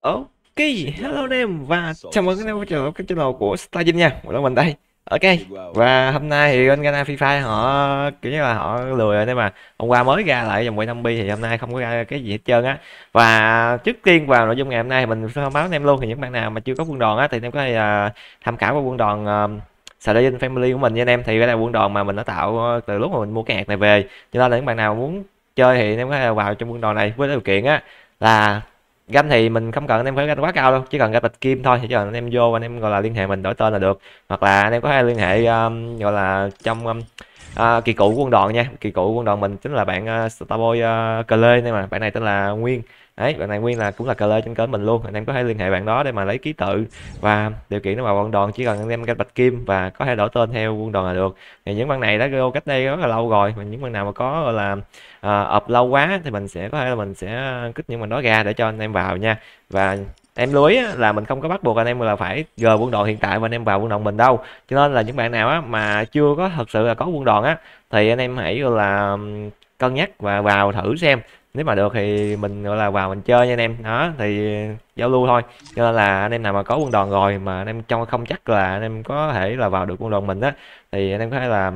Ok, hello anh em và chào mừng các em trở lại cái channel của Stargin nha, một lần mình đây. Ok, và hôm nay thì bên Ghana FIFA họ kiểu như là họ lười rồi nên mà hôm qua mới ra lại dòng quay 5 bi thì hôm nay không có ra cái gì hết trơn á. Và trước tiên vào nội dung ngày hôm nay mình thông báo anh em luôn thì những bạn nào mà chưa có quân đoàn á thì anh em có thể uh, tham khảo qua quân đoàn uh, à, Stargin Family của mình nha anh em thì đây là quân đoàn mà mình đã tạo à, từ lúc mà mình mua cái hạt này về. Cho nên là những bạn nào muốn chơi thì anh em có thể vào trong quân đoàn này với điều kiện á là ganh thì mình không cần anh em phải ganh quá cao đâu chỉ cần ganh bạch kim thôi chỉ cần anh em vô anh em gọi là liên hệ mình đổi tên là được hoặc là anh em có thể liên hệ um, gọi là trong um, uh, kỳ cựu quân đoàn nha kỳ cựu quân đoàn mình chính là bạn uh, starboy uh, lê này mà bạn này tên là nguyên đấy bạn này nguyên là cũng là cờ lê trên kênh mình luôn anh em có thể liên hệ bạn đó để mà lấy ký tự và điều kiện nó vào quân đoàn chỉ cần anh em canh bạch kim và có thể đổi tên theo quân đoàn là được thì những bạn này đã gô cách đây rất là lâu rồi mà những bạn nào mà có là à, ập lâu quá thì mình sẽ có thể là mình sẽ kích những bạn đó ra để cho anh em vào nha và em lưu là mình không có bắt buộc anh em là phải gờ quân đoàn hiện tại và anh em vào quân đoàn mình đâu cho nên là những bạn nào á mà chưa có thật sự là có quân đoàn á thì anh em hãy là cân nhắc và vào thử xem nếu mà được thì mình gọi là vào mình chơi nha anh em đó thì giao lưu thôi cho nên là anh em nào mà có quân đoàn rồi mà anh em trong không chắc là anh em có thể là vào được quân đoàn mình á thì anh em có thể là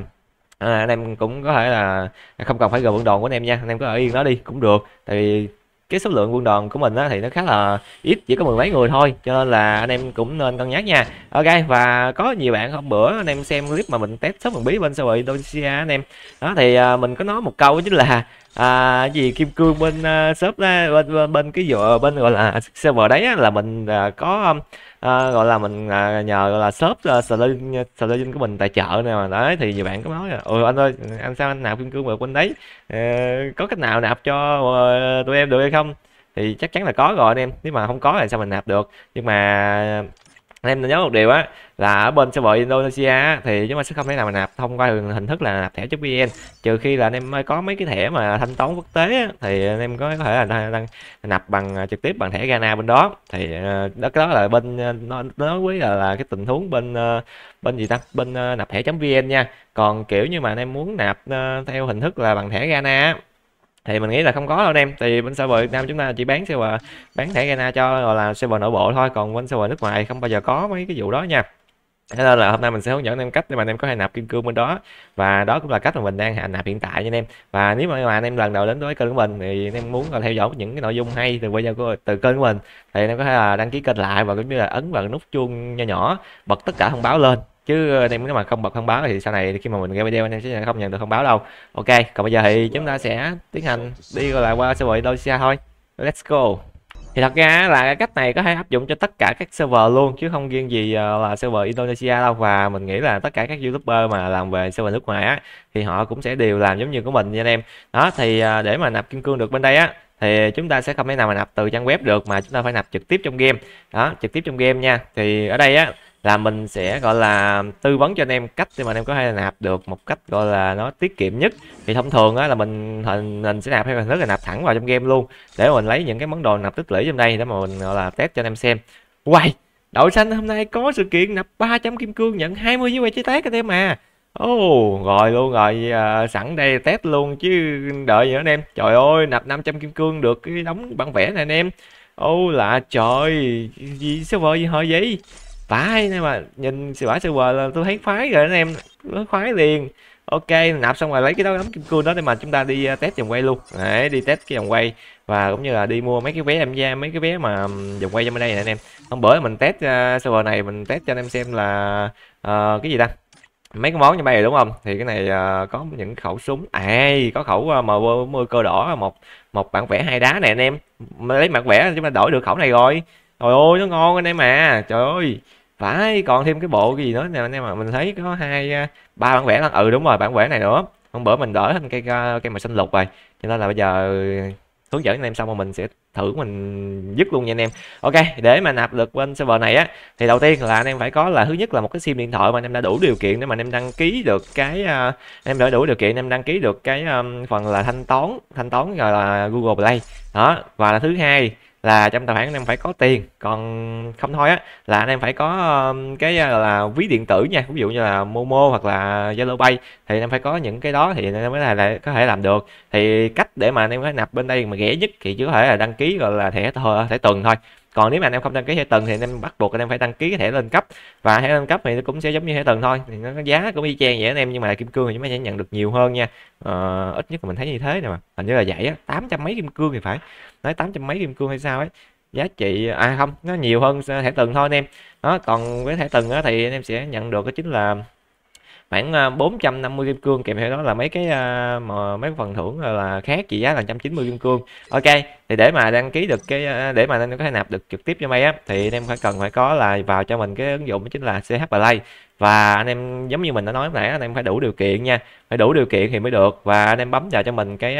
à, anh em cũng có thể là không cần phải gờ quân đoàn của anh em nha anh em cứ ở yên đó đi cũng được tại vì cái số lượng quân đoàn của mình á, thì nó khá là ít chỉ có mười mấy người thôi cho nên là anh em cũng nên cân nhắc nha ok và có nhiều bạn hôm bữa anh em xem clip mà mình test số bằng bí bên sao indonesia anh em đó thì à, mình có nói một câu chính là à, gì kim cương bên uh, shop đó, bên, bên bên cái vợ bên gọi là server à, đấy á, là mình uh, có uh, gọi là mình uh, nhờ gọi là shop uh, saloon saloon của mình tài trợ nè mà đấy thì nhiều bạn có nói ừ anh ơi anh sao anh nạp kim cương vào bên đấy uh, có cách nào nạp cho uh, tụi em được hay không thì chắc chắn là có rồi anh em nếu mà không có thì sao mình nạp được nhưng mà anh em nhớ một điều á là ở bên server Indonesia thì chúng ta sẽ không thể nào mà nạp thông qua hình thức là nạp thẻ chip VN trừ khi là anh em có mấy cái thẻ mà thanh toán quốc tế á, thì anh em có thể là đang nạp bằng à, trực tiếp bằng thẻ Ghana bên đó thì à, đó đó là bên à, nói với là, là cái tình huống bên bên gì ta bên nạp thẻ chấm VN nha còn kiểu như mà anh em muốn nạp theo hình thức là bằng thẻ Ghana thì mình nghĩ là không có đâu anh em thì bên server Việt Nam chúng ta chỉ bán server bán thẻ Ghana cho gọi là server nội bộ thôi còn bên server nước ngoài không bao giờ có mấy cái vụ đó nha Thế nên là hôm nay mình sẽ hướng dẫn em cách để mà anh em có thể nạp kim cương bên đó và đó cũng là cách mà mình đang nạp hiện tại nha anh em và nếu mà, anh em lần đầu đến với kênh của mình thì anh em muốn là theo dõi những cái nội dung hay từ bây giờ của từ kênh của mình thì anh em có thể là đăng ký kênh lại và cũng như là ấn vào nút chuông nhỏ nhỏ bật tất cả thông báo lên chứ ờ, em nếu mà không bật thông báo thì sau này khi mà mình ra video anh em sẽ không nhận được thông báo đâu ok còn bây giờ thì chúng ta sẽ tiến hành đi gọi là qua server Indonesia thôi let's go thì thật ra là cách này có thể áp dụng cho tất cả các server luôn chứ không riêng gì ờ, là server Indonesia đâu và mình nghĩ là tất cả các youtuber mà làm về server nước ngoài á thì họ cũng sẽ đều làm giống như của mình nha anh em đó thì ờ, để mà nạp kim cương được bên đây á thì chúng ta sẽ không thể nào mà nạp từ trang web được mà chúng ta phải nạp trực tiếp trong game đó trực tiếp trong game nha thì ở đây á là mình sẽ gọi là tư vấn cho anh em cách để mà anh em có thể nạp được một cách gọi là nó tiết kiệm nhất thì thông thường á là mình hình mình sẽ nạp theo hình thức là nạp thẳng vào trong game luôn để mình lấy những cái món đồ nạp tích lũy trong đây để mà mình gọi là test cho anh em xem quay wow, đội xanh hôm nay có sự kiện nạp 300 kim cương nhận 20 mươi quay chế tác anh em à Ồ, oh, rồi luôn rồi, à, sẵn đây test luôn chứ đợi gì nữa anh em. Trời ơi, nạp 500 kim cương được cái đóng bản vẽ này anh em. Ô oh, lạ trời, gì server gì hơi vậy? phải nhưng mà nhìn bãi sơ quờ là tôi thấy khoái rồi anh em nó khoái liền ok nạp xong rồi lấy cái đó đóng kim cương đó để mà chúng ta đi à, test vòng quay luôn đấy đi test cái vòng quay và cũng như là đi mua mấy cái vé em ra mấy cái vé mà vòng quay cho bên đây này anh em hôm bữa mình test uh, server này mình test cho anh em xem là uh, cái gì ta mấy cái món như bay đúng không thì cái này uh, có những khẩu súng à có khẩu uh, mờ mưa cơ đỏ một một bản vẽ hai đá này anh em lấy mặt vẽ chúng ta đổi được khẩu này rồi trời ơi nó ngon anh em mà trời ơi phải còn thêm cái bộ cái gì nữa nè anh em mà mình thấy có hai à, ba bản vẽ là ừ đúng rồi bản vẽ này nữa hôm bữa mình đỡ thành cây à, cây màu xanh lục rồi cho nên là bây giờ ừ, hướng dẫn anh em xong rồi mình sẽ thử mình dứt luôn nha anh em ok để mà nạp được bên server này á thì đầu tiên là anh em phải có là thứ nhất là một cái sim điện thoại mà anh em đã đủ điều kiện để mà anh em đăng ký được cái uh, em đã đủ điều kiện anh em đăng ký được cái um, phần là thanh toán thanh toán gọi là google play đó và là thứ hai là trong tài khoản anh em phải có tiền còn không thôi á là anh em phải có um, cái à, là ví điện tử nha ví dụ như là momo hoặc là zalo pay thì anh em phải có những cái đó thì anh em mới là, là có thể làm được thì cách để mà anh em có thể nạp bên đây mà rẻ nhất thì chỉ có thể là đăng ký gọi là thẻ thẻ tuần thôi còn nếu mà anh em không đăng ký thẻ tầng thì anh em bắt buộc anh em phải đăng ký cái thẻ lên cấp và thẻ lên cấp thì nó cũng sẽ giống như thẻ tầng thôi thì nó giá cũng y chang vậy anh em nhưng mà kim cương thì chúng ta sẽ nhận được nhiều hơn nha ờ, ít nhất là mình thấy như thế này mà hình như là vậy á tám trăm mấy kim cương thì phải nói tám trăm mấy kim cương hay sao ấy giá trị à không nó nhiều hơn thẻ tầng thôi anh em đó còn với thẻ tầng á thì anh em sẽ nhận được đó chính là khoảng 450 à, kim cương kèm theo đó là mấy cái à, mà mấy phần thưởng à, là khác trị giá là 190 kim cương ok thì để mà đăng ký được cái để mà anh em có thể nạp được trực tiếp cho mày á thì anh em phải cần phải có là vào cho mình cái ứng dụng chính là CH Play và anh em giống như mình đã nói nãy anh em phải đủ điều kiện nha phải đủ điều kiện thì mới được và anh em bấm vào cho mình cái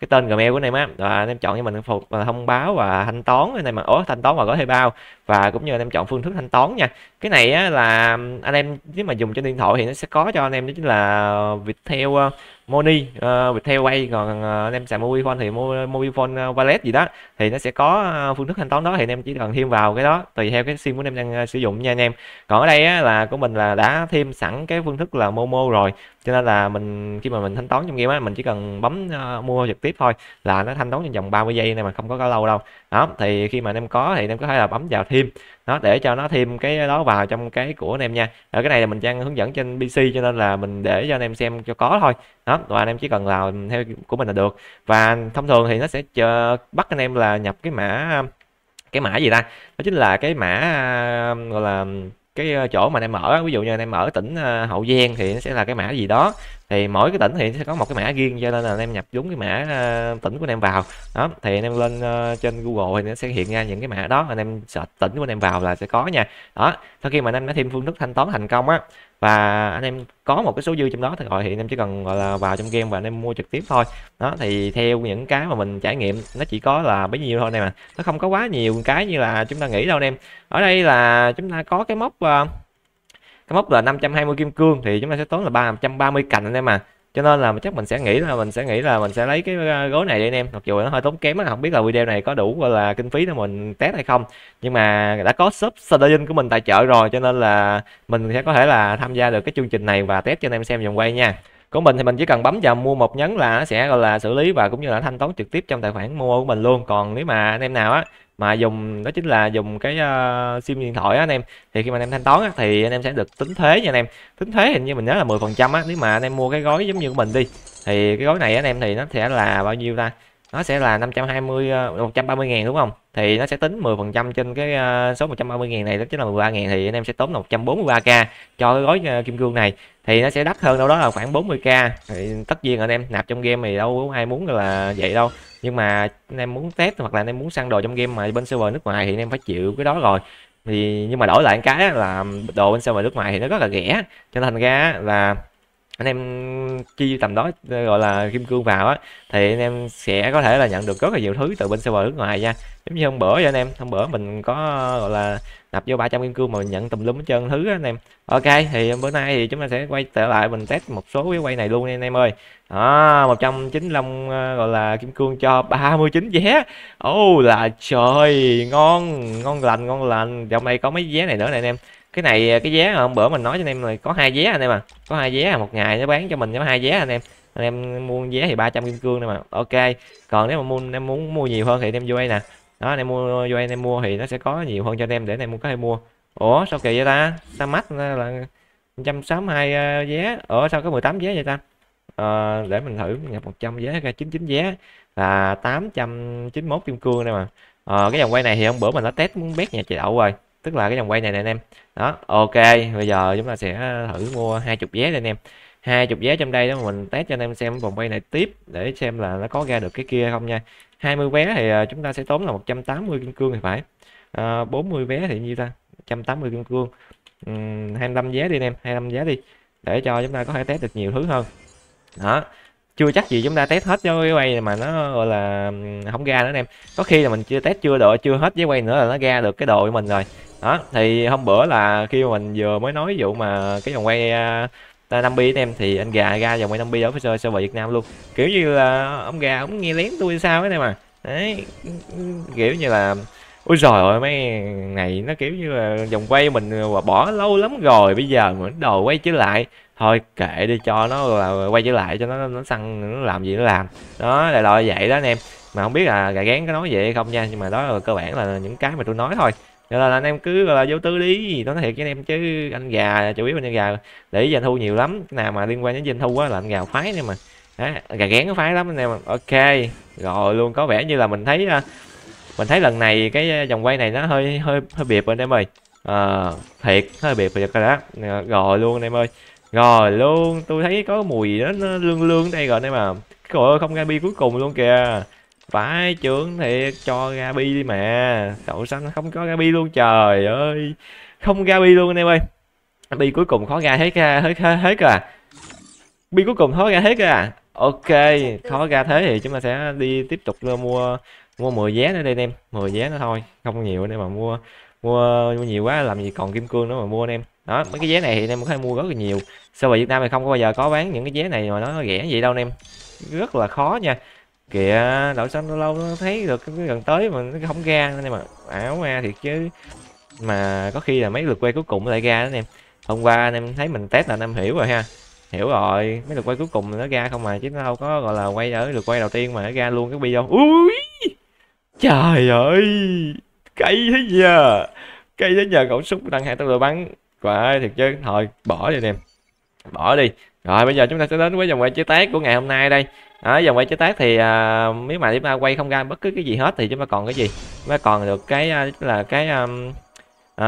cái tên gmail của anh em á và anh em chọn cho mình phục à, thông báo và thanh toán cái này mà ố thanh toán và có thuê bao và cũng như anh em chọn phương thức thanh toán nha cái này á, là anh em nếu mà dùng trên điện thoại thì nó sẽ có cho anh em đó chính là Viettel à, Money uh, Viettel Pay còn anh em xài Mobifone thì Mobifone Wallet gì đó thì nó sẽ có phương thức thanh toán đó thì anh em chỉ cần thêm vào cái đó tùy theo cái sim của anh em đang sử dụng nha anh em còn ở đây á, là của mình là đã thêm sẵn cái phương thức là Momo rồi cho nên là mình khi mà mình thanh toán trong game á mình chỉ cần bấm uh, mua trực tiếp tiếp thôi là nó thanh toán trong vòng 30 giây này mà không có quá lâu đâu đó thì khi mà anh em có thì anh em có thể là bấm vào thêm nó để cho nó thêm cái đó vào trong cái của anh em nha ở cái này là mình đang hướng dẫn trên PC cho nên là mình để cho anh em xem cho có thôi đó và anh em chỉ cần là theo của mình là được và thông thường thì nó sẽ chờ, bắt anh em là nhập cái mã cái mã gì ta đó chính là cái mã gọi là cái ờ, chỗ mà anh em ở ví dụ như anh em ở tỉnh ờ, Hậu Giang thì nó sẽ là cái mã gì đó thì mỗi cái tỉnh thì sẽ có một cái mã riêng cho nên là anh em nhập đúng cái mã ờ, tỉnh của anh em vào đó thì anh em lên ờ, trên google thì nó sẽ hiện ra những cái mã đó anh em search tỉnh của anh em vào là sẽ có nha đó sau khi mà anh em đã thêm phương thức thanh toán thành công á và anh em có một cái số dư trong đó thì gọi thì anh em chỉ cần gọi là vào trong game và anh em mua trực tiếp thôi đó thì theo những cái mà mình trải nghiệm nó chỉ có là bấy nhiêu thôi anh em à nó không có quá nhiều cái như là chúng ta nghĩ đâu anh em ở đây là chúng ta có cái mốc uh, cái mốc là 520 kim cương thì chúng ta sẽ tốn là 330 cành anh em mà cho nên là chắc mình sẽ nghĩ là mình sẽ nghĩ là mình sẽ lấy cái ờ, gối này đi anh em mặc dù nó hơi tốn kém không biết là video này có đủ gọi là kinh phí để mình test hay không nhưng mà đã có shop Sardin của mình tài trợ rồi cho nên là mình sẽ có thể là tham gia được cái chương trình này và test cho anh em xem vòng quay nha của mình thì mình chỉ cần bấm vào mua một nhấn là nó sẽ gọi là xử lý và cũng như là thanh toán trực tiếp trong tài khoản mua của mình luôn còn nếu mà anh em nào á mà dùng đó chính là dùng cái uh, sim điện thoại á anh em thì khi mà anh em thanh toán á, thì anh em sẽ được tính thuế nha anh em tính thuế hình như mình nhớ là 10 á nếu mà anh em mua cái gói giống như của mình đi thì cái gói này anh em thì nó sẽ là bao nhiêu ta nó sẽ là 520 130 ờ, ngàn đúng không thì nó sẽ tính 10 phần trăm trên cái ờ, số 130 ngàn này đó chính là 13 ngàn thì anh em sẽ tốn 143k cho cái gói ờ, kim cương này thì nó sẽ đắt hơn đâu đó là khoảng 40k thì tất nhiên anh em nạp trong game thì đâu có ai muốn là vậy đâu nhưng mà anh em muốn test hoặc là anh em muốn săn đồ trong game mà bên server nước ngoài thì anh em phải chịu cái đó rồi thì nhưng mà đổi lại cái là đồ bên server nước ngoài thì nó rất là rẻ cho thành ra là anh em chi tầm đó ờ, gọi là kim cương vào á thì anh em sẽ có thể là nhận được rất là nhiều thứ từ bên server nước ngoài nha giống như hôm bữa vậy anh em hôm bữa mình có gọi là nạp vô 300 kim cương mà mình nhận tùm lum hết trơn thứ á anh em ok thì bữa nay thì chúng ta sẽ quay trở lại mình test một số cái quay này luôn anh em ơi đó 195 ờ, gọi là kim cương cho 39 vé ô oh, là trời ngon ngon lành ngon lành trong đây có mấy vé này nữa này anh em cái này à, cái vé hôm bữa mình nói cho anh em là có hai vé anh em à có hai vé à, một ngày nó bán cho mình có hai vé anh em anh em mua vé thì 300 kim cương này mà ok còn nếu mà mua anh em muốn mua nhiều hơn thì anh em vô đây nè đó anh em mua vô đây anh em mua thì nó sẽ có nhiều hơn cho anh em để anh em có thể mua ủa sao kỳ vậy ta sao mắt là 162 à, vé ở sao có 18 vé vậy ta à, để mình thử nhập 100 vé ra 99 vé là 891 kim cương đây mà à, cái dòng quay này thì hôm bữa mình đã test muốn bét nhà chị đậu rồi tức là cái vòng quay này nè anh em đó ok bây giờ chúng ta sẽ thử mua hai chục vé đây anh em hai chục vé trong đây đó mình test cho anh em xem vòng quay này tiếp để xem là nó có ra được cái kia không nha 20 vé thì à, chúng ta sẽ tốn là 180 kim cương thì phải à, 40 vé thì như ta 180 kim cương uhm, 25 vé đi anh em 25 vé đi để cho chúng ta có thể test được nhiều thứ hơn đó chưa chắc gì chúng ta test hết với quay mà nó gọi là không ra nữa anh em có khi là mình chưa test chưa độ chưa hết với quay nữa là nó ra được cái đồ của mình rồi đó thì hôm bữa là khi mà mình vừa mới nói dụ mà cái dòng quay à, ta năm bi em thì anh gà ra dòng quay năm bi ở phía server việt nam luôn kiểu như là ông gà ông nghe lén tôi sao cái này mà đấy kiểu như là ôi trời ơi mấy này nó kiểu như là dòng quay mình à, bỏ lâu lắm rồi bây giờ mình đồ quay trở lại thôi kệ đi cho nó là quay trở lại cho nó nó săn nó làm gì nó làm đó là loại vậy đó anh em mà không biết là gà gán có nói vậy hay không nha nhưng mà đó là cơ bản là những cái mà tôi nói thôi cho nên là anh em cứ là vô tư đi nó nói thiệt với anh em chứ anh gà chủ yếu là anh gà để doanh thu nhiều lắm cái nào mà liên quan đến doanh thu á là anh gà phái nè mà đó, gà gán phái lắm anh em ok rồi luôn có vẻ như là mình thấy à, mình thấy lần này cái vòng quay này nó hơi hơi hơi bịp anh em ơi à, thiệt hơi bịp thiệt rồi đó rồi luôn anh em ơi rồi luôn, tôi thấy có mùi gì đó nó lương lương đây rồi đây mà. Trời ơi, không Gabi cuối cùng luôn kìa. Phải trưởng thì cho Gabi đi mà. Đậu xanh không có Gabi luôn trời ơi. Không Gabi luôn anh em ơi. Bi cuối cùng khó ra hết ra hết hết, hết à. Bi cuối cùng khó ra hết à. Ok, khó ra thế thì chúng ta sẽ đi tiếp tục mua mua 10 vé nữa đây anh em, 10 vé nữa thôi, không nhiều nữa mà mua mua nhiều quá làm gì còn kim cương nữa mà mua anh em đó mấy cái vé này thì anh em có thể mua rất là nhiều sao mà việt nam thì không có bao giờ có bán những cái vé này mà nó rẻ vậy đâu anh em rất là khó nha kìa đậu xanh lâu lâu nó thấy được cái gần tới mà nó không ra nên mà ảo ma thiệt chứ mà có khi là mấy lượt quay cuối cùng lại ra đó anh em hôm qua anh em thấy mình test là anh em hiểu rồi ha hiểu rồi mấy lượt quay cuối cùng nó ra không mà chứ nó đâu có gọi là quay ở lượt quay đầu tiên mà nó ra luôn cái video ui trời ơi cây thế giờ cây thế nhờ cậu xúc đang hai tao rồi bắn Quá thiệt chứ Thôi bỏ đi em Bỏ đi Rồi bây giờ chúng ta sẽ đến với dòng quay chế tác của ngày hôm nay đây ở dòng quay chế tác thì à, nếu mà chúng ta quay không ra bất cứ cái gì hết thì chúng ta còn cái gì chúng ta còn được cái à, là cái um, à,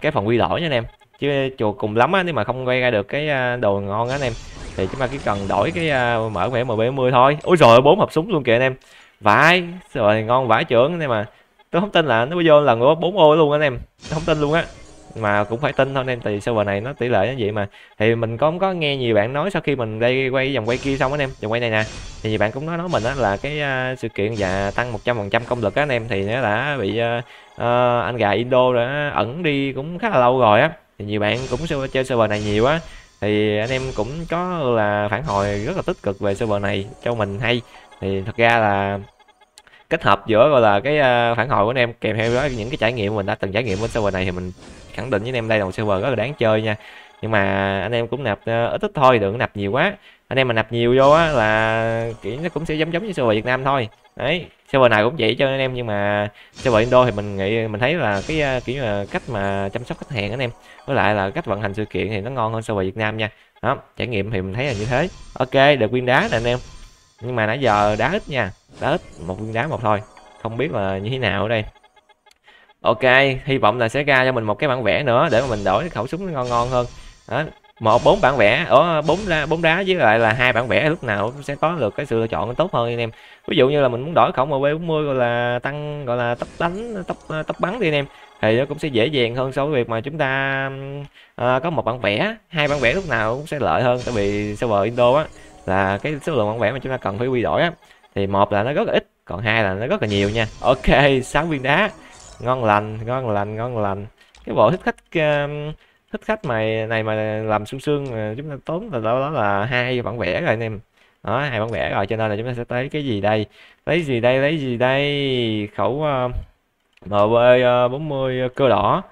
cái phần quy đổi nha anh em chứ chuột cùng lắm á nếu mà không quay ra được cái à, đồ ngon á anh em thì chúng ta chỉ cần đổi cái uh, mở mẻ mb 10 thôi ôi rồi bốn hộp súng luôn kìa anh em vãi rồi ngon vãi trưởng anh em mà tôi không tin là nó vô lần nữa bốn ô luôn anh em không tin luôn á mà cũng phải tin thôi anh em tại server này nó tỷ lệ như vậy mà thì mình cũng có nghe nhiều bạn nói sau khi mình đây quay dòng quay kia xong anh em dòng quay này nè thì nhiều bạn cũng nói nói mình á là cái uh, sự kiện và tăng 100% công lực á anh em thì nó đã bị uh, uh, anh gà Indo đã ẩn đi cũng khá là lâu rồi á thì nhiều bạn cũng chơi server này nhiều á thì anh em cũng có là phản hồi rất là tích cực về server này cho mình hay thì thật ra là kết hợp giữa gọi là cái phản hồi của anh em kèm theo đó những cái trải nghiệm mình đã từng trải nghiệm với server này thì mình khẳng định với anh em đây là một server rất là đáng chơi nha nhưng mà anh em cũng nạp ờ, ít ít thôi đừng nạp nhiều quá anh em mà nạp nhiều vô á là kiểu nó cũng sẽ giống giống như server Việt Nam thôi đấy server này cũng vậy cho anh em nhưng mà server Indo thì mình nghĩ mình thấy là cái ờ, kiểu là cách mà chăm sóc khách hàng anh em với lại là cách vận hành sự kiện thì nó ngon hơn server Việt Nam nha đó trải nghiệm thì mình thấy là như thế ok được viên đá nè anh em nhưng mà nãy giờ đá ít nha đá ít một viên đá một thôi không biết là như thế nào ở đây ok hy vọng là sẽ ra cho mình một cái bản vẽ nữa để mà mình đổi khẩu súng ngon ngon hơn đó một bốn bản vẽ ở bốn đá bốn đá với lại là hai bản vẽ lúc nào cũng sẽ có được cái sự lựa chọn tốt hơn anh em ví dụ như là mình muốn đổi khẩu mb 40 gọi là tăng gọi là tốc đánh tốc ờ, tốc bắn đi anh em thì nó cũng sẽ dễ dàng hơn so với việc mà chúng ta à, có một bản vẽ hai bản vẽ lúc nào cũng sẽ lợi hơn tại vì server indo á là cái số lượng bản vẽ mà chúng ta cần phải quy đổi á thì một là nó rất là ít còn hai là nó rất là nhiều nha ok sáu viên đá ngon lành ngon lành ngon lành cái bộ thích khách uh, thích khách mày này mà làm xương xương ờ, chúng ta tốn từ đó, đó là hai bản vẽ rồi anh em đó hai bản vẽ rồi cho nên là chúng ta sẽ tới cái gì đây lấy gì đây lấy gì đây khẩu uh, mb 40 ờ, cơ đỏ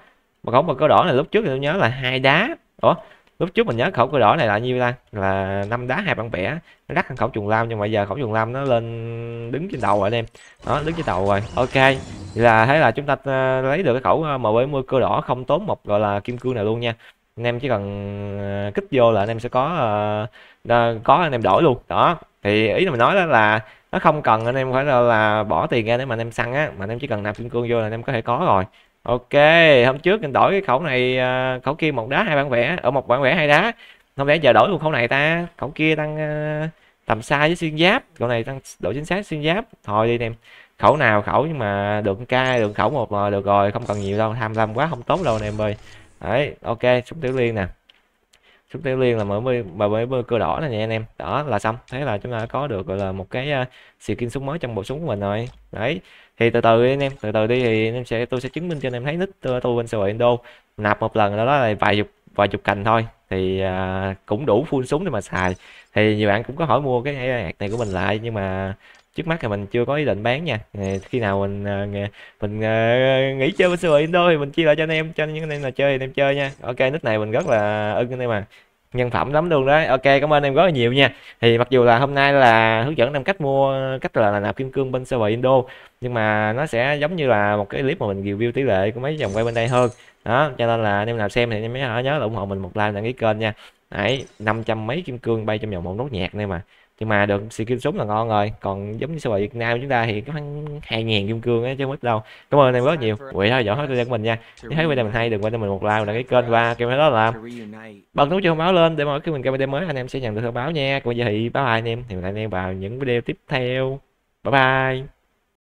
mà khẩu mb cơ đỏ này lúc trước thì tôi nhớ là hai đá ủa lúc trước mình nhớ khẩu cửa đỏ này là nhiêu ta là năm đá hai bản bẻ rắc đắt khẩu trùng lam nhưng mà giờ khẩu trùng lam nó lên đứng trên đầu rồi anh em nó đứng trên đầu rồi ok là thế là chúng ta ờ, lấy được cái khẩu mb mua cửa đỏ không tốn một gọi là kim cương nào luôn nha anh em chỉ cần ờ, kích vô là anh em sẽ có ờ, có anh em đổi luôn đó thì ý là mình nói đó là nó không cần anh em phải là, là bỏ tiền ra để mà anh em săn á mà anh em chỉ cần nạp kim cương vô là anh em có thể có rồi ok hôm trước mình đổi cái khẩu này à, khẩu kia một đá hai bản vẽ ở một bản vẽ hai đá không lẽ giờ đổi luôn khẩu này ta khẩu kia tăng à, tầm xa với xuyên giáp khẩu này tăng độ chính xác xuyên giáp thôi đi em khẩu nào khẩu nhưng mà được ca được khẩu một mà được rồi không cần nhiều đâu tham lam quá không tốt đâu nè em ơi đấy ok súng tiểu liên nè súng tiểu liên là mở mươi bà mới bơ cơ đỏ này nha anh em đó là xong thế là chúng ta có được gọi là một cái uh, à, skin súng mới trong bộ súng của mình rồi đấy thì từ từ đi anh em từ từ đi thì anh em sẽ tôi sẽ chứng minh cho anh em thấy nít tôi, tôi bên sợi Endo nạp một lần đó là vài chục vài chục cành thôi thì à, cũng đủ full súng để mà xài thì nhiều bạn cũng có hỏi mua cái hạt này của mình lại nhưng mà trước mắt thì mình chưa có ý định bán nha khi nào mình à, mình à, nghỉ chơi với sợi Indo thì mình chia lại cho anh em cho những anh em nào chơi thì anh em chơi nha ok nít này mình rất là ưng anh em mà nhân phẩm lắm luôn đấy ok cảm ơn em rất là nhiều nha thì mặc dù là hôm nay là hướng dẫn em cách mua cách là, là nạp kim cương bên server Indo nhưng mà nó sẽ giống như là một cái clip mà mình review tỷ lệ của mấy dòng quay bên đây hơn đó cho nên là anh em nào xem thì anh em nhớ là ủng hộ mình một like đăng ký kênh nha đấy năm trăm mấy kim cương bay trong vòng một nốt nhạc này mà nhưng mà được skin súng là ngon rồi còn giống như sao Việt Nam chúng ta thì có khoảng hai ngàn kim cương ấy, chứ không ít đâu cảm ơn anh em rất nhiều quỷ theo dõi hết video của mình nha nếu thấy video mình hay đừng quên cho mình một like đăng ký kênh và kèm đó là bật nút thông báo lên để mỗi khi mình ra video mới anh em sẽ nhận được thông báo nha còn giờ thì báo hai anh em thì mình anh em vào những video tiếp theo bye bye